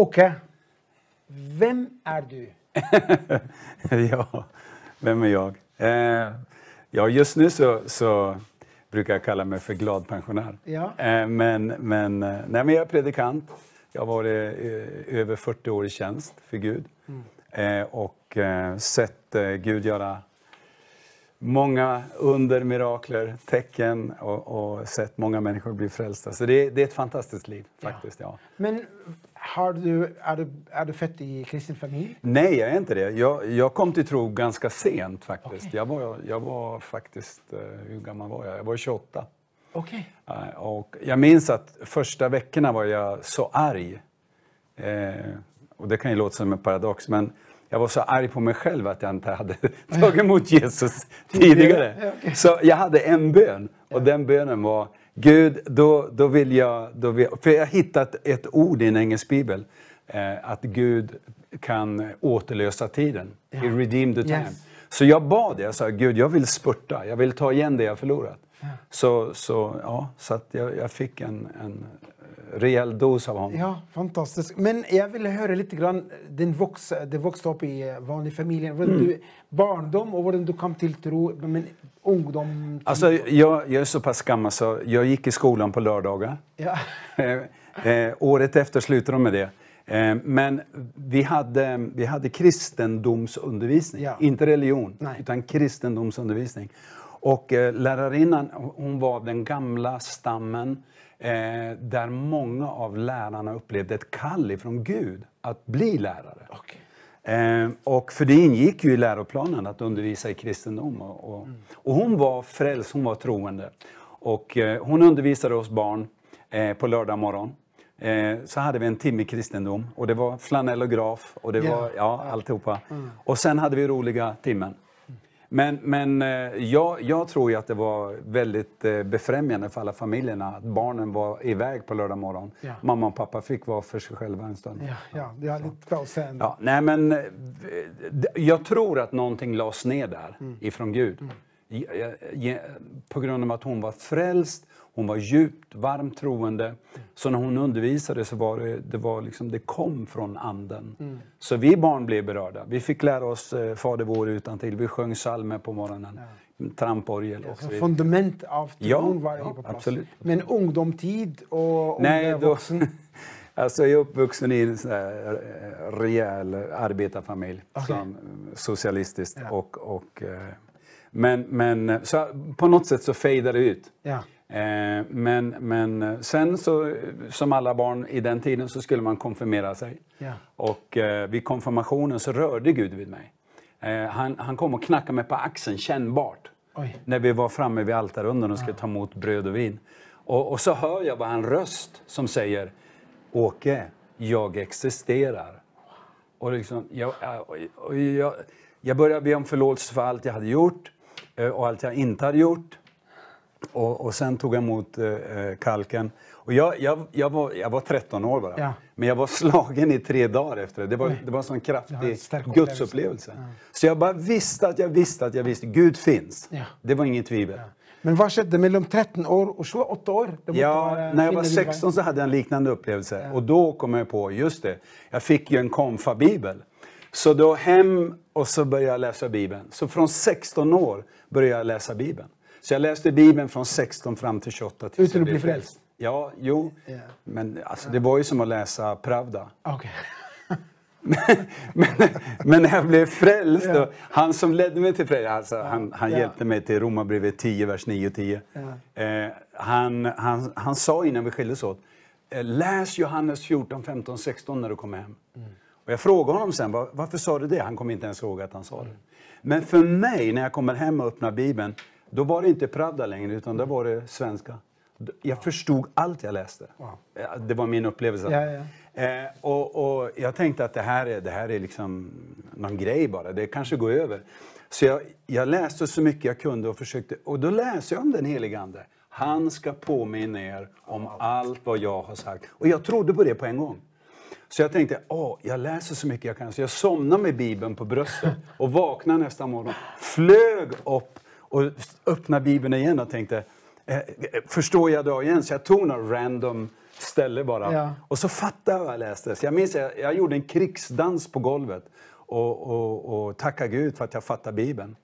Åke, vem är du? ja, vem är jag? Eh, ja, just nu så, så, brukar jag kalla mig för glad pensionär. Ja. Eh, men, men, eh, nej, men jag är predikant. Jag har varit eh, över 40 år i tjänst för Gud mm. Eh, och eh, sett Gud göra många under, mirakler, tecken och, och, sett många människor bli frälsta. Så det, det är ett fantastiskt liv faktiskt. Ja. ja. Men har du, är, du, är du född i kristen familj? Nej, jag är inte det. Jag, jag kom till tro ganska sent faktiskt. Okay. Jag, var, jag var faktiskt, eh, hur gammal var jag? Jag var 28. Okay. Eh, och jag minns att första veckorna var jag så arg. Eh, och det kan ju låta som en paradox, men jag var så arg på mig själv att jag inte hade tagit emot Jesus tidigare. Så jag hade en bön och den bönen var Gud, då, då vill jag... Då vill, för jag har hittat ett ord i en engelsk bibel, eh, att Gud kan återlösa tiden. He redeemed the time. Yes. Så jag bad, jag sa Gud, jag vill spurta, jag vill ta igen det jag förlorat. Yeah. Så, så, ja, så att jag, jag fick en, en rejäl dos av honom. Ja, fantastiskt. Men jag ville höra lite grann, eh, din vox, du växte upp i eh, vanlig familj. Mm. barndom och hur du kom till tro, men ungdom? Till... Alltså, jag, jag är så pass gammal så jag gick i skolan på lördagar. Ja. Eh, eh, året efter slutade de med det. Eh, men vi hade, vi hade kristendomsundervisning, ja. inte religion, Nej. utan kristendomsundervisning. Och eh, lärarinnan, hon var den gamla stammen eh, där många av lärarna upplevde ett kall från Gud att bli lärare. Okay. Eh, och för det ingick ju i läroplanen att undervisa i kristendom. Och, och, mm. och hon var frälst, hon var troende. Och, eh, hon undervisade oss barn eh, på lördag morgon. Eh, så hade vi en timme kristendom och det var flanell och graf och det yeah. var ja, alltihopa. Mm. Och sen hade vi roliga timmen. Men, men eh, jag, jag tror ju att det var väldigt eh, befrämjande för alla familjerna att barnen var iväg på lördag morgon. Ja. Mamma och pappa fick vara för sig själva en stund. Ja, ja, ja lite och sen... ja, nej, men eh, Jag tror att någonting lades ner där mm. ifrån Gud. Mm. På grund av att hon var frälst hon var djupt, varmt troende. Så när hon undervisade så var det, det, var liksom, det kom från anden. Mm. Så vi barn blev berörda. Vi fick lära oss eh, Fader vår utan till. Vi sjöng psalmer på morgonen. Ja. Tramporgel och så vidare. Fundament av tron ja, var ja, på plats. Absolut. Men ungdomstid och Nej, då, alltså jag är uppvuxen i en sån här eh, rejäl arbetarfamilj, okay. som, socialistiskt. Ja. Och, och, eh, men, men så på något sätt så fejdade det ut. Ja. Eh, men, men eh, sen så, som alla barn i den tiden, så skulle man konfirmera sig. Ja. Och eh, vid konfirmationen så rörde Gud vid mig. Han, han kom och knackade mig på axeln kännbart. Oj. När vi var framme vid altarrundan och skulle ta emot bröd och vin. Och, och så hör jag bara en röst som säger Åke, jag existerar. Och liksom, jag, jag, jag, jag började be om förlåtelse för allt jag hade gjort och allt jag inte hade gjort. Och, och sen tog jag emot eh, eh, kalken. Och jag, jag, jag, var, jag var 13 år bara, ja. men jag var slagen i tre dagar efter det. Det var, det var en sån kraftig gudsupplevelse. Ja. Så jag bara visste att jag visste att jag visste. Gud finns. Ja. Det var inget tvivel. Men vad skedde mellan 13 år och 28 år? Ja, när jag var 16 så hade jag en liknande upplevelse. Och då kom jag på, just det, jag fick ju en konfabibel. Så då hem och så började jag läsa Bibeln. Så från 16 år började jag läsa Bibeln. Så jag läste Bibeln från 16 fram till 28. Tills Utan att bli frälst? Ja, jo. Yeah. Men alltså, det var ju som att läsa Pravda. Okay. men, men, när jag blev frälst, yeah. då, han som ledde mig till frälsning, alltså, yeah. han, han hjälpte mig till Romarbrevet 10, vers 9 och 10. Eh, han, han, han sa innan vi skildes åt, eh, läs Johannes 14, 15, 16 när du kommer hem. Mm. Och jag frågade honom sen, varför sa du det? Han kom inte ens ihåg att han sa det. Mm. Men för mig, när jag kommer hem och öppnar Bibeln, då var det inte Pravda längre, utan då var det svenska. Jag förstod allt jag läste. Det var min upplevelse. Ja, ja. Eh, och, och, jag tänkte att det här är, det här är liksom någon grej bara, det kanske går över. Så jag, jag läste så mycket jag kunde och försökte. Och då läste jag om den helige Ande. Han ska påminna er om allt vad jag har sagt. Och jag trodde på det på en gång. Så jag tänkte, åh, jag läser så mycket jag kan. Så jag somnade med Bibeln på bröstet och vaknade nästa morgon. Flög upp och öppnade Bibeln igen och tänkte, eh, förstår jag då igen? Så jag tog några random ställe bara. Ja. Och så fattade jag vad jag läste. Så jag minns jag, jag gjorde en krigsdans på golvet och, och, och tackade Gud för att jag fattade Bibeln.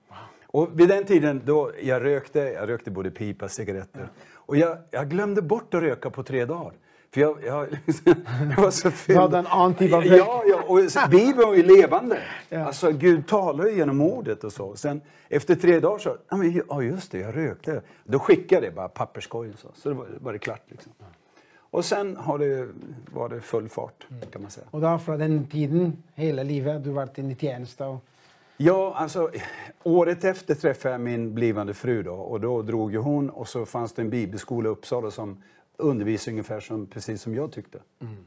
Och vid den tiden då jag rökte, jag rökte både pipa och cigaretter. Ja. Och jag, jag glömde bort att röka på tre dagar. För jag, jag, liksom, jag var så fylld. Du hade en antibavel. Ja, ja, och Bibeln är ju levande. Ja. Alltså, Gud talar ju genom ordet och så. Sen efter tre dagar så, ja men, oh, just det, jag rökte. Då skickade jag det bara papperskorgen så, så var, var det klart. Liksom. Och sen har det, var det full fart mm. kan man säga. Och då från den tiden, hela livet, du varit i tjänst? Och... Ja, alltså året efter träffade jag min blivande fru då och då drog ju hon och så fanns det en bibelskola i Uppsala som undervisa ungefär som, precis som jag tyckte. Mm.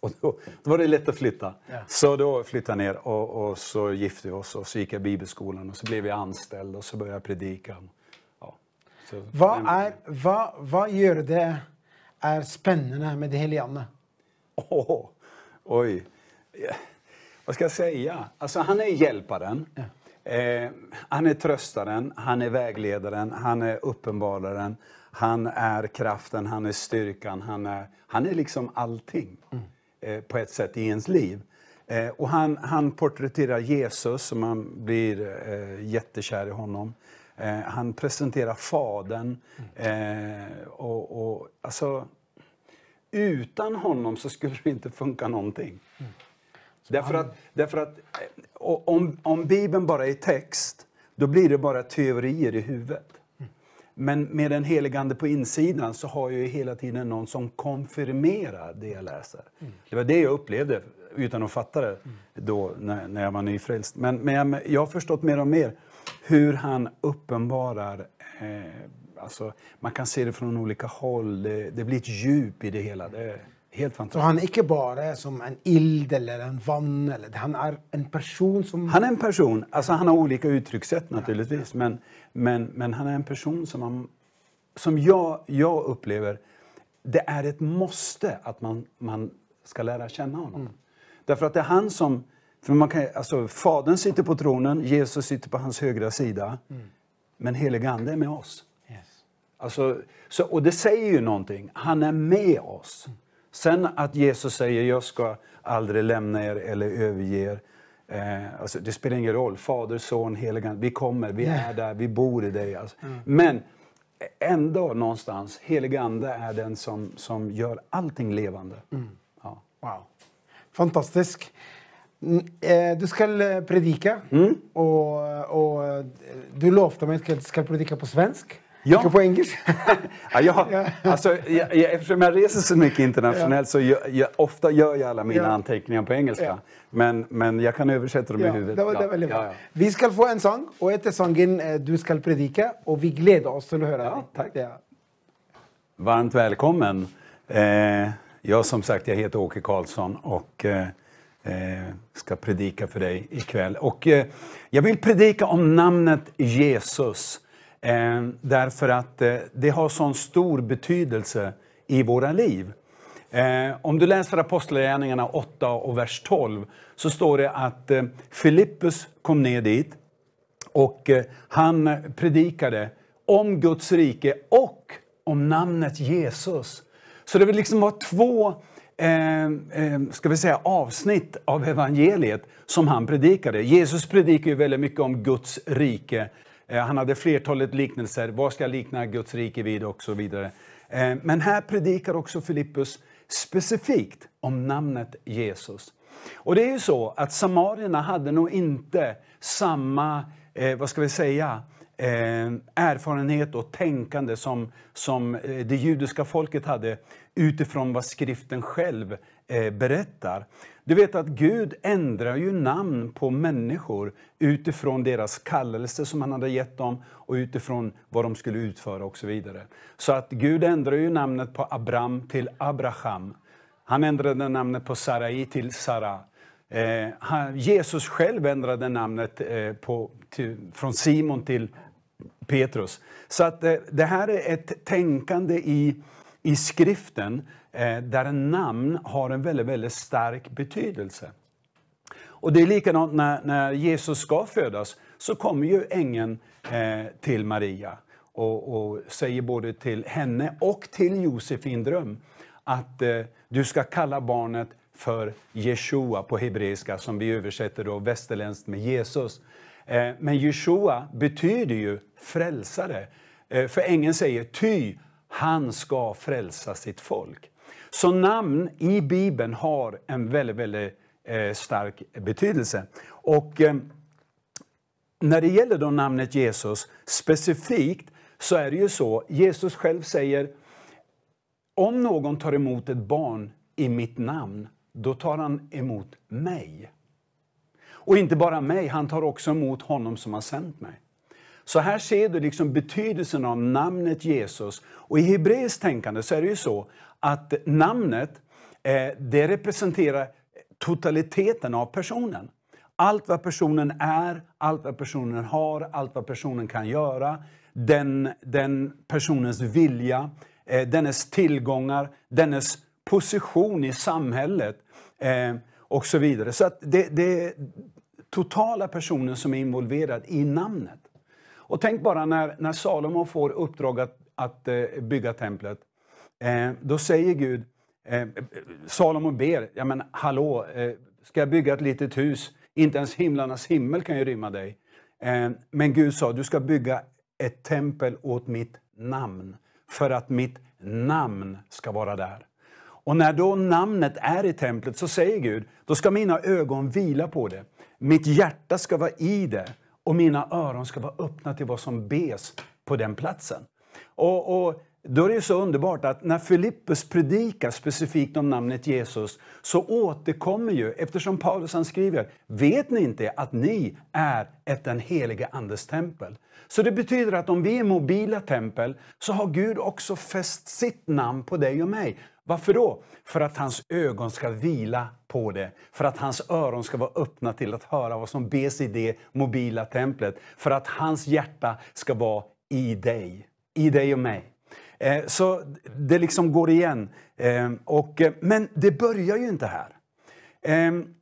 Och då, då, var det lätt att flytta. Ja. Så då flyttade jag ner och, och, så gifte vi oss och så gick jag bibelskolan och så blev jag anställd och så började jag predika. Ja. Så, vad, är, vad, vad gör det är spännande med det heliga Oh, oj, vad ska jag säga? Alltså han är hjälparen. Ja. Eh, han är tröstaren, han är vägledaren, han är uppenbararen, han är kraften, han är styrkan, han är, han är liksom allting mm. eh, på ett sätt i ens liv. Eh, och han, han porträtterar Jesus, och man blir eh, jättekär i honom. Eh, han presenterar Fadern. Mm. och, och, alltså, utan honom så skulle det inte funka någonting. Mm. Därför att, därför att eh, om, om Bibeln bara är text, då blir det bara teorier i huvudet. Men med den heligande på insidan så har jag hela tiden någon som konfirmerar det jag läser. Det var det jag upplevde utan att fatta det då när, när jag var nyfrälst. Men, men jag, jag, har förstått mer och mer hur han uppenbarar eh, alltså, man kan se det från olika håll, det, det blir ett djup i det hela. Det, Helt fantastiskt. Så han är inte bara som en ild eller en vann. Eller, han är en person som... Han är en person. Alltså han har olika uttryckssätt naturligtvis. Ja, ja. Men, men, men han är en person som, man, som jag, jag upplever, det är ett måste att man, man ska lära känna honom. Mm. Därför att det är han som... För man kan, alltså, fadern sitter på tronen, Jesus sitter på hans högra sida. Mm. Men helige Ande är med oss. Yes. Alltså, så, och det säger ju någonting. Han är med oss. Mm. Sen att Jesus säger jag ska aldrig lämna er eller överge er. Eh, alltså, det spelar ingen roll. Fader, Son, Heligande. Vi kommer, vi är där, vi bor i dig. Alltså. Mm. Men ändå någonstans, Heligande är den som, som gör allting levande. Mm. Ja. Wow. Fantastisk. Eh, du ska eh, predika, mm. och, och, eh, du lovade mig att du ska predika på svenska. Ja. Vilka på engelska? ja, alltså, jag, jag, eftersom jag reser så mycket internationellt så jag, jag ofta gör jag alla mina ja. anteckningar på engelska. Ja. Men, men jag kan översätta dem ja, i huvudet. Det var, det var väldigt bra. Vi ska få en sång och efter sången eh, du ska predika och vi gläder oss till att höra ja, tack. Varmt välkommen. Eh, jag som sagt, jag heter Åke Karlsson och eh, eh, ska predika för dig ikväll. Och, eh, jag vill predika om namnet Jesus Eh, därför att eh, det har sån stor betydelse i våra liv. Eh, om du läser Apostlagärningarna 8 och vers 12 så står det att eh, Filippus kom ner dit och eh, han predikade om Guds rike och om namnet Jesus. Så det vill liksom vara två ehm, ehm, ska vi säga, avsnitt av evangeliet som han predikade. Jesus predikar ju väldigt mycket om Guds rike Eh, han hade flertalet liknelser. Vad ska jag likna Guds rike vid? och så vidare. Eh, men här predikar också Filippus specifikt om namnet Jesus. Och det är ju så att samarierna hade nog inte samma, eh, vad ska vi säga, Eh, erfarenhet och tänkande som, som det judiska folket hade utifrån vad skriften själv Eh, berättar. Du vet att Gud ändrar ju namn på människor utifrån deras kallelse som han hade gett dem och utifrån vad de skulle utföra och så vidare. Så att Gud ändrar ju namnet på Abram till Abraham. Han ändrade namnet på Sarai till Sara. Eh, han, Jesus själv ändrade namnet eh, på, till, från Simon till Petrus. Så att eh, det här är ett tänkande i i skriften eh, där namn har en väldigt, väldigt stark betydelse. Och Det är likadant när, när Jesus ska födas, så kommer ju ängeln eh, till Maria och, och, säger både till henne och till Josef i en dröm att eh, du ska kalla barnet för Jeshua på hebreiska, som vi översätter då västerländskt med Jesus. Eh, men Jeshua betyder ju frälsare. Eh, för ängeln säger ty han ska frälsa sitt folk. Så namn i Bibeln har en väldigt, väldigt eh, stark betydelse. Och eh, när det gäller då namnet Jesus specifikt så är det ju så, Jesus själv säger om någon tar emot ett barn i mitt namn, då tar han emot mig. Och inte bara mig, han tar också emot honom som har sänt mig. Så här ser du liksom betydelsen av namnet Jesus. Och i hebreiskt tänkande så är det ju så att namnet eh, det representerar totaliteten av personen. Allt vad personen är, allt vad personen har, allt vad personen kan göra, den, den personens vilja, eh, dennes tillgångar, dennes position i samhället eh, och så vidare. Så att det, det är totala personen som är involverad i namnet. Och tänk bara när, när Salomo får uppdrag att, att eh, bygga templet. Eh, då säger Gud, eh, Salomo ber, ja men hallå, eh, ska jag bygga ett litet hus? Inte ens himlarnas himmel kan ju rymma dig. Eh, men Gud sa, du ska bygga ett tempel åt mitt namn, för att mitt namn ska vara där. Och när då namnet är i templet så säger Gud, då ska mina ögon vila på det. Mitt hjärta ska vara i det och mina öron ska vara öppna till vad som bes på den platsen. Och, och då är det så underbart att när Filippus predikar specifikt om namnet Jesus så återkommer ju, eftersom Paulus han skriver, vet ni inte att ni är ett den helige Andes tempel? Så det betyder att om vi är mobila tempel så har Gud också fäst sitt namn på dig och mig. Varför då? För att hans ögon ska vila på det för att hans öron ska vara öppna till att höra vad som bes i det mobila templet. För att hans hjärta ska vara i dig, i dig och mig. Eh, så det liksom går igen. Eh, eh, men det börjar ju inte här. Ehm,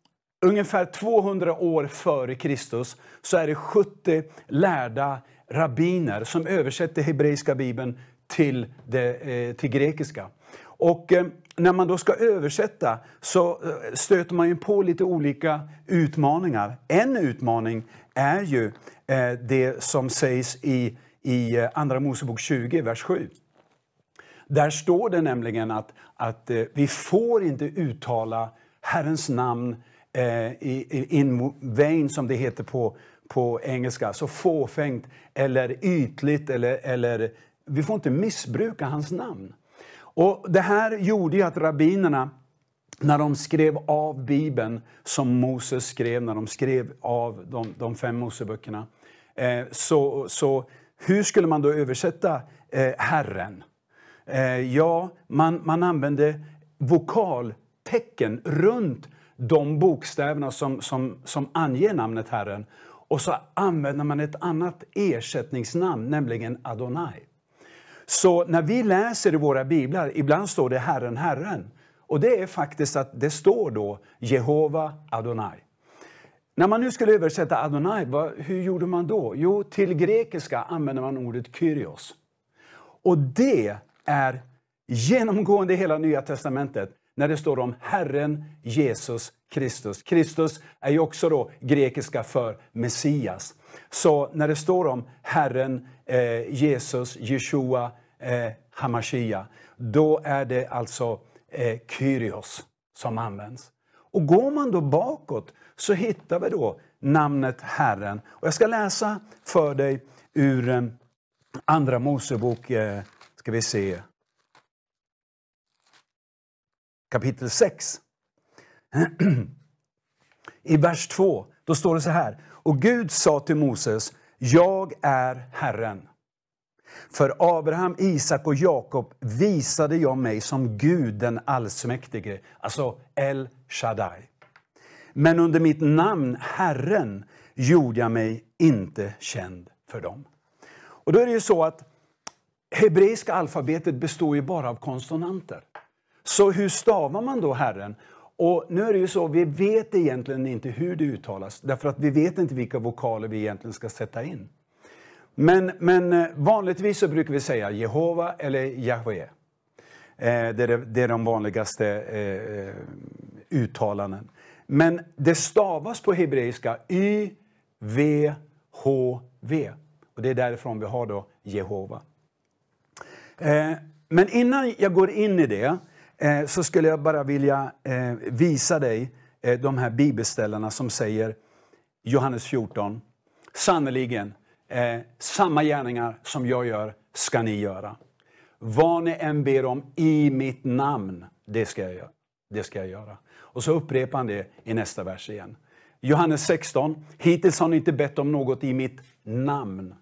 ungefär 200 år före Kristus så är det 70 lärda rabbiner som översätter hebreiska bibeln till, det, till grekiska. Och när man då ska översätta så eh, stöter man ju på lite olika utmaningar. En utmaning är ju eh, det som sägs i, i eh, Andra Mosebok 20, vers 7. Där står det nämligen att, att vi får inte uttala Herrens namn in vain, som det heter på, på engelska, så fåfängt eller ytligt. Eller, eller, vi får inte missbruka hans namn. Och Det här gjorde ju att rabbinerna, när de skrev av Bibeln som Moses skrev, när de skrev av de, de fem Moseböckerna, eh, så, så hur skulle man då översätta eh, Herren? Eh, ja, man, man använde vokaltecken runt de bokstäverna som, som, som anger namnet Herren. Och så använder man ett annat ersättningsnamn, nämligen Adonai. Så när vi läser i våra biblar, ibland står det Herren, Herren. Och det är faktiskt att det står då Jehova Adonai. När man nu skulle översätta Adonai, vad, hur gjorde man då? Jo, till grekiska använder man ordet Kyrios. Och det är genomgående i hela Nya Testamentet när det står om Herren Jesus Kristus. Kristus är ju också då grekiska för Messias. Så när det står om Herren eh, Jesus, Jeshua, eh, Hamashia. Då är det alltså eh, Kyrios som används. Och går man då bakåt så hittar vi då namnet Herren. Och jag ska läsa för dig ur eh, Andra Mosebok, eh, ska vi se, kapitel 6. I vers 2, då står det så här. Och Gud sa till Moses, jag är Herren. För Abraham, Isak och Jakob visade jag mig som Gud den allsmäktige, alltså El Shaddai. Men under mitt namn, Herren, gjorde jag mig inte känd för dem. Och då är det ju så att hebreiska alfabetet består ju bara av konsonanter. Så hur stavar man då Herren? Och nu är det ju så, vi vet egentligen inte hur det uttalas därför att vi vet inte vilka vokaler vi egentligen ska sätta in. Men, men eh, vanligtvis så brukar vi säga Jehova eller Jahve. Eh, det det är de vanligaste eh, uttalanden. Men det stavas på hebreiska Y-V-H-V. Och det är därifrån vi har då Jehova. Men innan jag går in i det Eh, så skulle jag bara vilja eh, visa dig eh, de här bibelställarna som säger Johannes 14. Sannerligen, samma gärningar som jag gör ska ni göra. Vad ni än ber om i mitt namn, det ska jag göra. Det ska jag göra. Och så upprepar han det i nästa vers igen. Johannes 16. Hittills har ni inte bett om något i mitt namn.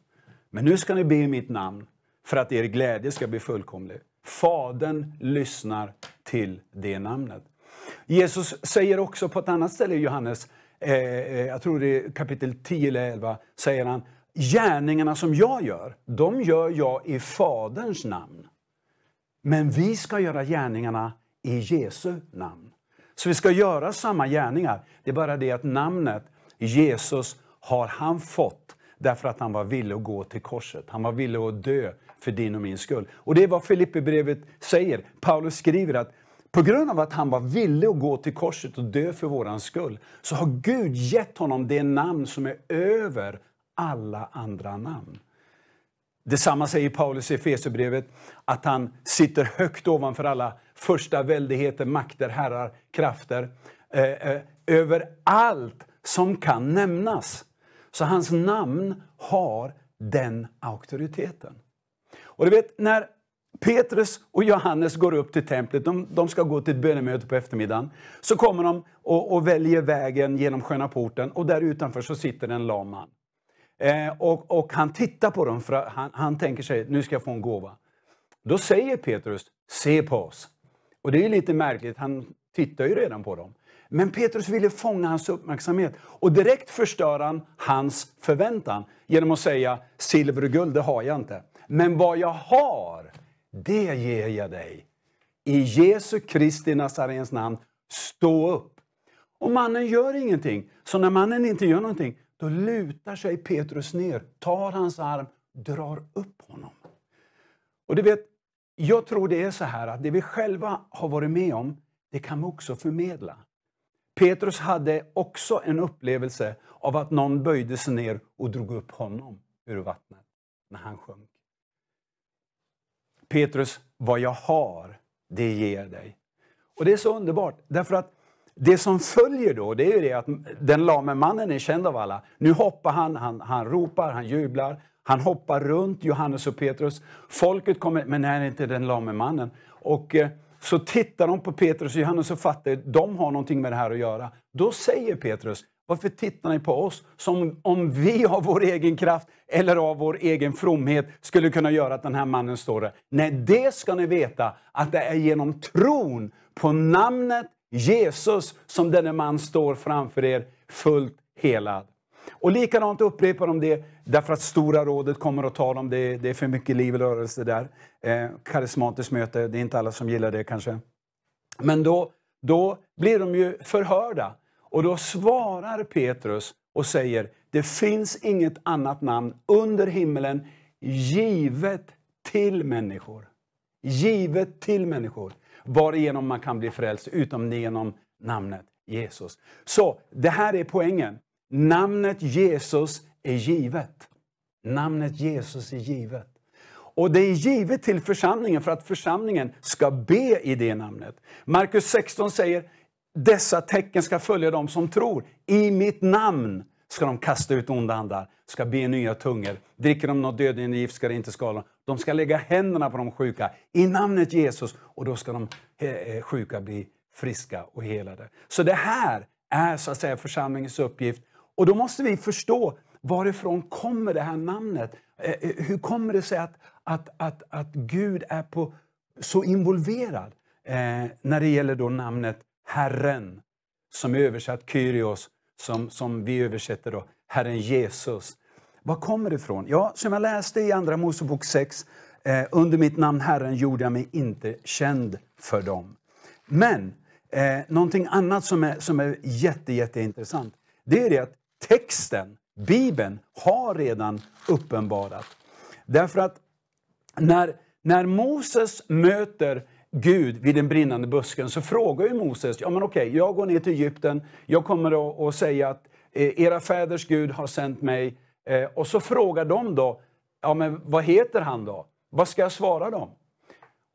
Men nu ska ni be i mitt namn för att er glädje ska bli fullkomlig. Fadern lyssnar till det namnet. Jesus säger också på ett annat ställe i Johannes, eh, eh jag tror det är kapitel 10 eller 11, säger han, gärningarna som jag gör, de gör jag i Faderns namn. Men vi ska göra gärningarna i Jesu namn. Så vi ska göra samma gärningar. Det är bara det att namnet Jesus har han fått därför att han var villig att gå till korset. Han var villig att dö för din och min skull. Och det är vad Filipperbrevet säger. Paulus skriver att på grund av att han var villig att gå till korset och dö för våran skull, så har Gud gett honom det namn som är över alla andra namn. Detsamma säger Paulus i Efesierbrevet, att han sitter högt ovanför alla första väldigheter, makter, herrar, krafter, eh, eh, över allt som kan nämnas. Så hans namn har den auktoriteten. Och du vet, när Petrus och Johannes går upp till templet, de, de ska gå till ett bönemöte på eftermiddagen. Så kommer de och, och, väljer vägen genom Sköna porten och där utanför så sitter en lam man. Eh, och, och, han tittar på dem för han, han, tänker sig, nu ska jag få en gåva. Då säger Petrus, se på oss. Och det är lite märkligt, han tittar ju redan på dem. Men Petrus ville fånga hans uppmärksamhet och direkt förstör han hans förväntan genom att säga, silver och guld det har jag inte. Men vad jag har, det ger jag dig. I Jesu Kristi Nazarens namn, stå upp. Och mannen gör ingenting. Så när mannen inte gör någonting, då lutar sig Petrus ner, tar hans arm, drar upp honom. Och du vet, jag tror det är så här att det vi själva har varit med om, det kan vi också förmedla. Petrus hade också en upplevelse av att någon böjde sig ner och drog upp honom ur vattnet när han sjönk. Petrus, vad jag har, det ger dig. Och det är så underbart, därför att det som följer då, det är ju det att den lame mannen är känd av alla. Nu hoppar han, han, han ropar, han jublar, han hoppar runt Johannes och Petrus. Folket kommer, men är inte den lame mannen? Och eh, så tittar de på Petrus och Johannes och fattar, de har någonting med det här att göra. Då säger Petrus, varför tittar ni på oss som om vi av vår egen kraft eller av vår egen fromhet skulle kunna göra att den här mannen står där? Nej, det ska ni veta att det är genom tron på namnet Jesus som denne man står framför er fullt helad. Och likadant upprepar de det, därför att Stora rådet kommer att tala om det. Det är för mycket liv och rörelse där. Eh, karismatiskt möte, det är inte alla som gillar det kanske. Men då, då blir de ju förhörda. Och då svarar Petrus och säger, det finns inget annat namn under himmelen givet till människor. Givet till människor. Varigenom man kan bli frälst, utom genom namnet Jesus. Så det här är poängen. Namnet Jesus är givet. Namnet Jesus är givet. Och det är givet till församlingen för att församlingen ska be i det namnet. Markus 16 säger, dessa tecken ska följa dem som tror. I mitt namn ska de kasta ut onda andar, ska be nya tungor. Dricker de något dödligt gift ska det inte skala dem. De ska lägga händerna på de sjuka i namnet Jesus och då ska de eh, eh, sjuka bli friska och helade. Så det här är så att säga församlingens uppgift. Och då måste vi förstå varifrån kommer det här namnet? Eh, hur kommer det sig att, att, att, att Gud är på, så involverad när det gäller då namnet Herren, som är översatt Kyrios, som, som vi översätter då, Herren Jesus. Var kommer det ifrån? Ja, som jag läste i Andra Mosebok 6, eh, under mitt namn Herren gjorde jag mig inte känd för dem. Men eh, någonting annat som är, som är jätte, jätteintressant, det är det att texten, Bibeln, har redan uppenbarat. Därför att när, när Moses möter Gud vid den brinnande busken så frågar ju Moses, ja men okej, jag går ner till Egypten, jag kommer att säga att eh, era fäders Gud har sänt mig. Eh, och så frågar de då, ja men vad heter han då? Vad ska jag svara dem?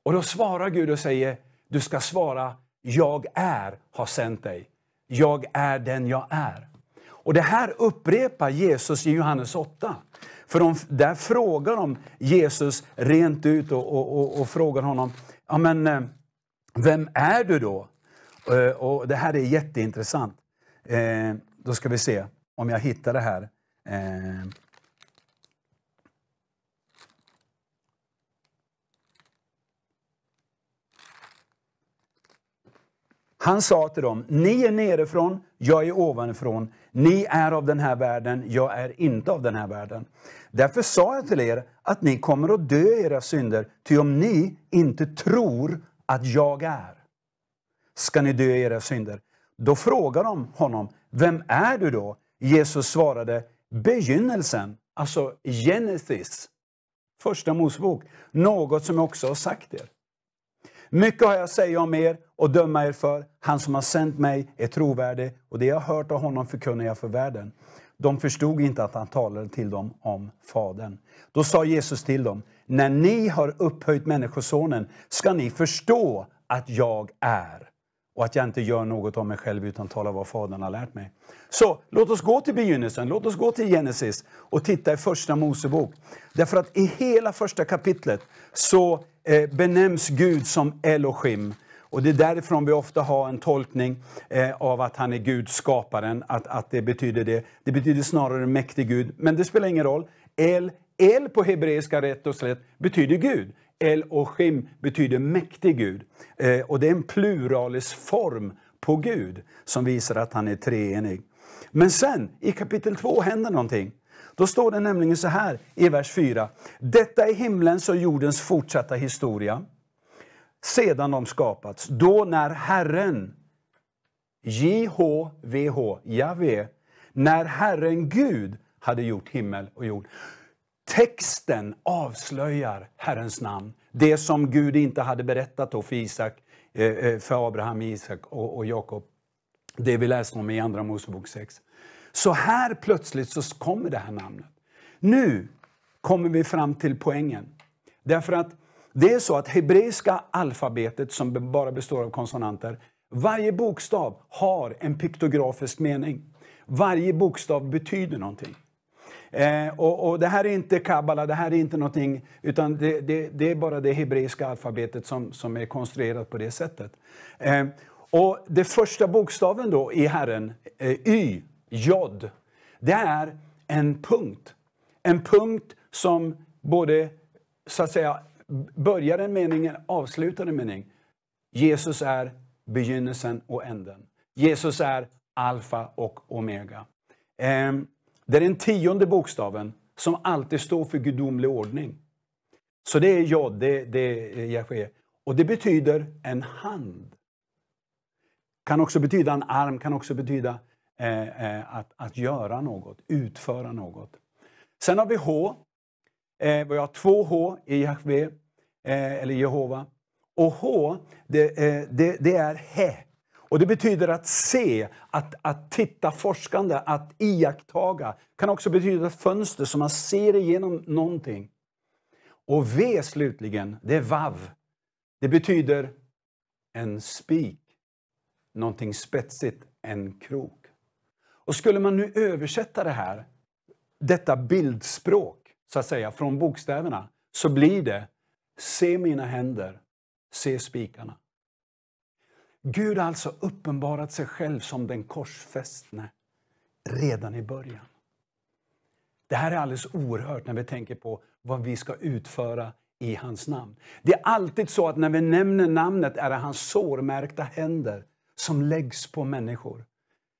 Och då svarar Gud och säger, du ska svara, jag är har sänt dig. Jag är den jag är. Och det här upprepar Jesus i Johannes 8. För de, där frågar de Jesus rent ut och, och, och, och frågar honom, ja men eh, vem är du då? Eh, och Det här är jätteintressant. Eh, då ska vi se om jag hittar det här. Han sa till dem, ni är nerifrån, jag är ovanifrån. Ni är av den här världen, jag är inte av den här världen. Därför sa jag till er att ni kommer att dö i era synder, ty om ni inte tror att jag är, ska ni dö i era synder. Då frågade de honom, vem är du då? Jesus svarade, begynnelsen, alltså Genesis, första Mosebok, något som jag också har sagt er. Mycket har jag att säga om er och döma er för. Han som har sänt mig är trovärdig och det jag har hört av honom förkunnar jag för världen. De förstod inte att han talade till dem om Fadern. Då sa Jesus till dem, när ni har upphöjt Människosonen ska ni förstå att jag är och att jag inte gör något om mig själv utan talar vad Fadern har lärt mig. Så låt oss gå till begynnelsen, låt oss gå till Genesis och titta i Första Mosebok. Därför att i hela första kapitlet så eh, benämns Gud som Elohim, och det är därifrån vi ofta har en tolkning eh, av att han är Gud, skaparen, att, att det betyder det. Det betyder snarare mäktig Gud, men det spelar ingen roll. El, el på hebreiska rätt och slätt betyder Gud. El och shim betyder mäktig Gud. Eh, och det är en pluralis form på Gud som visar att han är treenig. Men sen, i kapitel 2 händer någonting. Då står det nämligen så här i vers 4. Detta är himlens och jordens fortsatta historia sedan de skapats, då när Herren, JHVH, Jave, när Herren Gud hade gjort himmel och jord. Texten avslöjar Herrens namn, det som Gud inte hade berättat då för, Isak, eh, eh, för Abraham, Isak och, och Jakob. Det vi läste om i Andra Mosebok 6. Så här plötsligt så kommer det här namnet. Nu kommer vi fram till poängen. Därför att det är så att hebreiska alfabetet som bara består av konsonanter, varje bokstav har en piktografisk mening. Varje bokstav betyder någonting. Eh, och, och, Det här är inte kabbala, det här är inte någonting, utan det, det, det är bara det hebreiska alfabetet som, som är konstruerat på det sättet. Eh, och Det första bokstaven då i Herren, eh, Y, Jod, det är en punkt. En punkt som både så att säga, börjar en mening, avslutar en mening. Jesus är begynnelsen och änden. Jesus är alfa och omega. Ehm, det är den tionde bokstaven som alltid står för gudomlig ordning. Så det är jag, det, det Jaché. E. Och det betyder en hand. Kan också betyda en arm, kan också betyda eh, eh att, att göra något, utföra något. Sen har vi H eh, vi har två H i Jahve, eh, eller Jehova. Och H, det, eh, det, det är he. Och Det betyder att se, att, att titta forskande, att iakttaga. kan också betyda fönster som man ser igenom någonting. Och V slutligen, det är vav. Det betyder en spik, någonting spetsigt, en krok. Och skulle man nu översätta det här, detta bildspråk så att säga, från bokstäverna, så blir det Se mina händer, se spikarna. Gud har alltså uppenbarat sig själv som den korsfästne redan i början. Det här är alldeles oerhört när vi tänker på vad vi ska utföra i hans namn. Det är alltid så att när vi nämner namnet är det hans sårmärkta händer som läggs på människor.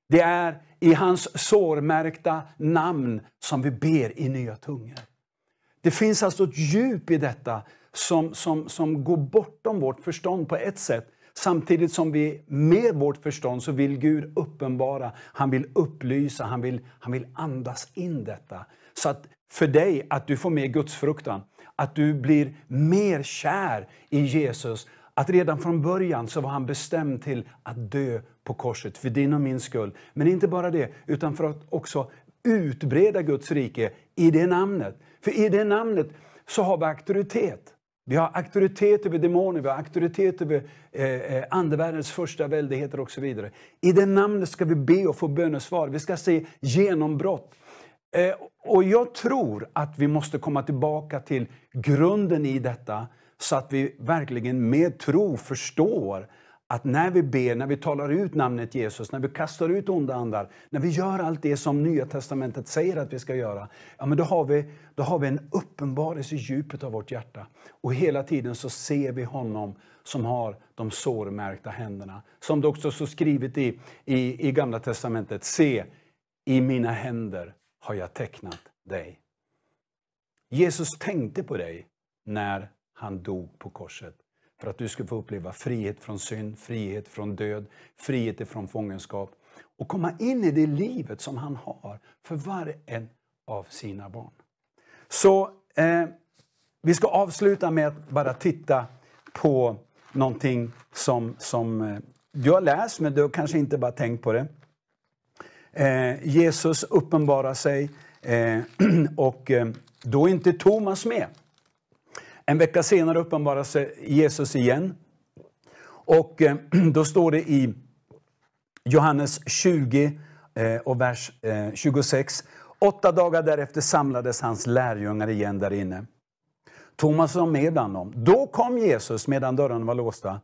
Det är i hans sårmärkta namn som vi ber i nya tungor. Det finns alltså ett djup i detta som, som, som går bortom vårt förstånd på ett sätt. Samtidigt som vi med vårt förstånd så vill Gud uppenbara, han vill upplysa, han vill, han vill andas in detta. Så att för dig, att du får med Guds fruktan, att du blir mer kär i Jesus. Att redan från början så var han bestämd till att dö på korset för din och min skull. Men inte bara det, utan för att också utbreda Guds rike i det namnet. För i det namnet så har vi auktoritet. Vi har auktoritet över demoner, vi har auktoritet över eh, eh, andevärldens första väldigheter och så vidare. I det namnet ska vi be och få bönesvar. Vi ska se genombrott. Eh, och jag tror att vi måste komma tillbaka till grunden i detta så att vi verkligen med tro förstår att när vi ber, när vi talar ut namnet Jesus, när vi kastar ut onda andar, när vi gör allt det som Nya Testamentet säger att vi ska göra, ja, men då, har vi, då har vi en uppenbarelse i djupet av vårt hjärta. Och hela tiden så ser vi honom som har de sårmärkta händerna. Som det också står skrivet i, i, i Gamla Testamentet, se, i mina händer har jag tecknat dig. Jesus tänkte på dig när han dog på korset för att du skulle få uppleva frihet från synd, frihet från död, frihet ifrån fångenskap och komma in i det livet som han har för var en av sina barn. Så eh, vi ska avsluta med att bara titta på någonting som, som eh, du har läst, men du har kanske inte bara tänkt på det. Eh, Jesus uppenbarar sig eh, och eh, då är inte Thomas med. En vecka senare uppenbarar sig Jesus igen. Och eh, då står det i Johannes 20 eh, och vers 26. Eh, Åtta dagar därefter samlades hans lärjungar igen där inne. Thomas var med bland dem. Då kom Jesus medan dörrarna var låsta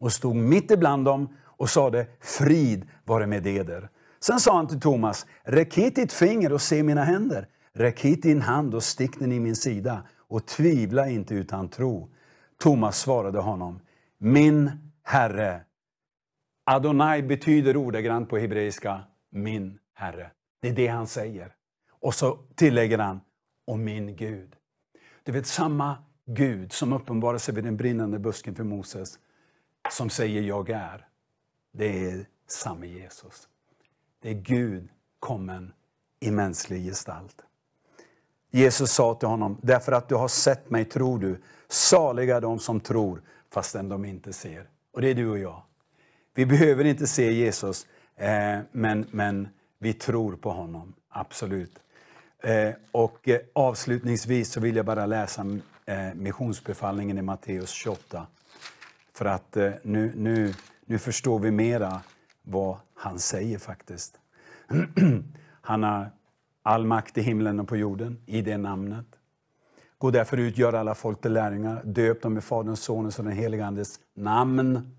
och stod mitt ibland dem och sade Frid vare med eder. Sen sa han till Thomas, räck hit ditt finger och se mina händer. Räck hit din hand och stick den i min sida och tvivla inte utan tro. Thomas svarade honom, min Herre. Adonai betyder ordagrant på hebreiska, min Herre. Det är det han säger. Och så tillägger han, och min Gud. Du vet, samma Gud som uppenbarar sig vid den brinnande busken för Moses, som säger jag är, det är samme Jesus. Det är Gud kommen i mänsklig gestalt. Jesus sa till honom, därför att du har sett mig tror du. Saliga de som tror fastän de inte ser. Och det är du och jag. Vi behöver inte se Jesus, eh, men, men vi tror på honom. Absolut. Eh, och eh, avslutningsvis så vill jag bara läsa missionsbefallningen i Matteus 28. För att nu, nu, nu förstår vi mera vad han säger faktiskt. han har All makt i himlen och på jorden, i det namnet. Gå därför ut, gör alla folk till lärjungar, döp dem i Faderns, Sonens och den helige Andes namn.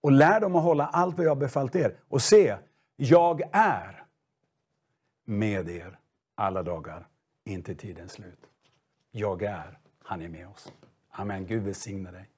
Och lär dem att hålla allt vad jag har befallt er. Och se, jag är med er alla dagar, inte tidens slut. Jag är, han är med oss. Amen. Gud välsigne dig.